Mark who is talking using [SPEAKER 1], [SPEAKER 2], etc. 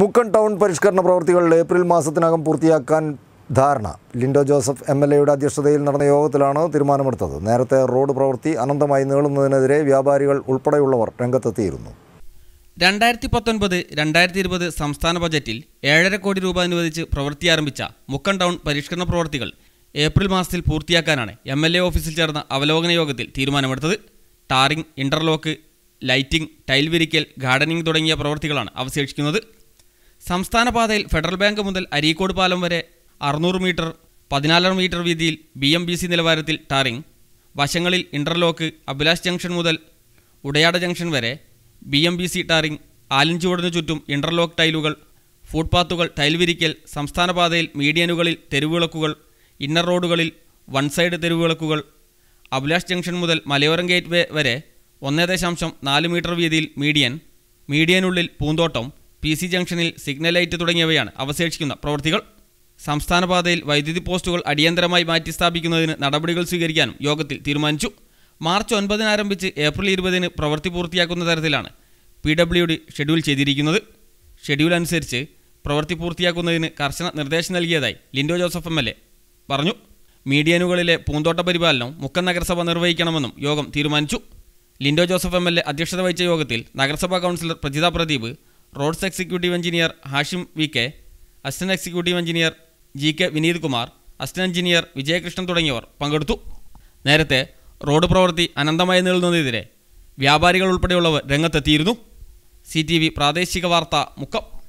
[SPEAKER 1] മുക്കൺ town പരിഷ്കരണ പ്രവൃത്തികൾ April മാസത്തിനകം പൂർത്തിയാക്കാൻ ധാരണ ലിൻഡോ ജോസഫ് എം എൽ എയുടെ അധ്യക്ഷതയിൽ നടന്ന യോഗത്തിലാണ് തീരുമാനമെടുത്തത് നേരത്തെ റോഡ് പ്രവൃത്തി അനന്തമായി നീളുന്നതിനെതിരെ വ്യാപാരികൾ ഉൾപ്പെടെയുള്ളവർ രംഗത്തെത്തിയിരുന്നു
[SPEAKER 2] രണ്ടായിരത്തി പത്തൊൻപത് രണ്ടായിരത്തി ഇരുപത് സംസ്ഥാന ബജറ്റിൽ ഏഴര കോടി രൂപ അനുവദിച്ച് പ്രവൃത്തി ആരംഭിച്ച മുക്കൺ ടൗൺ പരിഷ്കരണ പ്രവൃത്തികൾ ഏപ്രിൽ മാസത്തിൽ പൂർത്തിയാക്കാനാണ് എം എൽ എ ഓഫീസിൽ ചേർന്ന അവലോകന യോഗത്തിൽ തീരുമാനമെടുത്തത് ടാറിംഗ് ഇന്റർലോക്ക് ലൈറ്റിംഗ് ടൈൽ വിരിക്കൽ ഗാർഡനിംഗ് തുടങ്ങിയ പ്രവൃത്തികളാണ് അവശേഷിക്കുന്നത് സംസ്ഥാന പാതയിൽ ഫെഡറൽ ബാങ്ക് മുതൽ അരീക്കോട് പാലം വരെ അറുന്നൂറ് മീറ്റർ പതിനാലര മീറ്റർ വീതിയിൽ ബി എം ബി സി നിലവാരത്തിൽ ടാറിംഗ് വശങ്ങളിൽ ഇൻ്റർലോക്ക് അഭിലാഷ് ജംഗ്ഷൻ മുതൽ ഉടയാട ജംഗ്ഷൻ വരെ B M B C tarring ആലിഞ്ചുവടിനു ചുറ്റും ഇൻ്റർലോക്ക് ടൈലുകൾ ഫുട്പാത്തുകൾ ടൈൽ വിരിക്കൽ സംസ്ഥാന പാതയിൽ മീഡിയനുകളിൽ തെരുവിളക്കുകൾ ഇന്നർ റോഡുകളിൽ വൺ സൈഡ് തെരുവിളക്കുകൾ അഭിലാഷ് ജംഗ്ഷൻ മുതൽ മലയോരം ഗേറ്റ് വരെ ഒന്നേ ദശാംശം നാല് മീറ്റർ വീതിയിൽ മീഡിയൻ മീഡിയനുള്ളിൽ പൂന്തോട്ടം പി സി ജംഗ്ഷനിൽ സിഗ്നൽ ലൈറ്റ് തുടങ്ങിയവയാണ് അവശേഷിക്കുന്ന പ്രവൃത്തികൾ സംസ്ഥാന പാതയിൽ വൈദ്യുതി പോസ്റ്റുകൾ അടിയന്തരമായി മാറ്റി സ്ഥാപിക്കുന്നതിന് നടപടികൾ സ്വീകരിക്കാനും യോഗത്തിൽ തീരുമാനിച്ചു മാർച്ച് ഒൻപതിന് ആരംഭിച്ച് ഏപ്രിൽ ഇരുപതിന് പ്രവൃത്തി പൂർത്തിയാക്കുന്ന തരത്തിലാണ് പി ഡബ്ല്യു ഡി ഷെഡ്യൂൾ ചെയ്തിരിക്കുന്നത് ഷെഡ്യൂൾ അനുസരിച്ച് പ്രവൃത്തി പൂർത്തിയാക്കുന്നതിന് കർശന നിർദ്ദേശം നൽകിയതായി Lindo Joseph M L A പറഞ്ഞു മീഡിയനുകളിലെ പൂന്തോട്ട പരിപാലനം മുക്കൻ നഗരസഭ നിർവഹിക്കണമെന്നും യോഗം തീരുമാനിച്ചു Lindo Joseph M L A അധ്യക്ഷത വഹിച്ച യോഗത്തിൽ നഗരസഭാ councillor Prajitha Pradeep roads executive engineer Hashim V K assistant executive engineer G K Vineeth Kumar assistant engineer Vijayakrishnan തുടങ്ങിയവർ പങ്കെടുത്തു നേരത്തെ റോഡ് പ്രവൃത്തി അനന്തമായി നീളുന്നതിനെതിരെ വ്യാപാരികൾ ഉൾപ്പെടെയുള്ളവർ രംഗത്തെത്തിയിരുന്നു സി പ്രാദേശിക വാർത്ത മുക്കം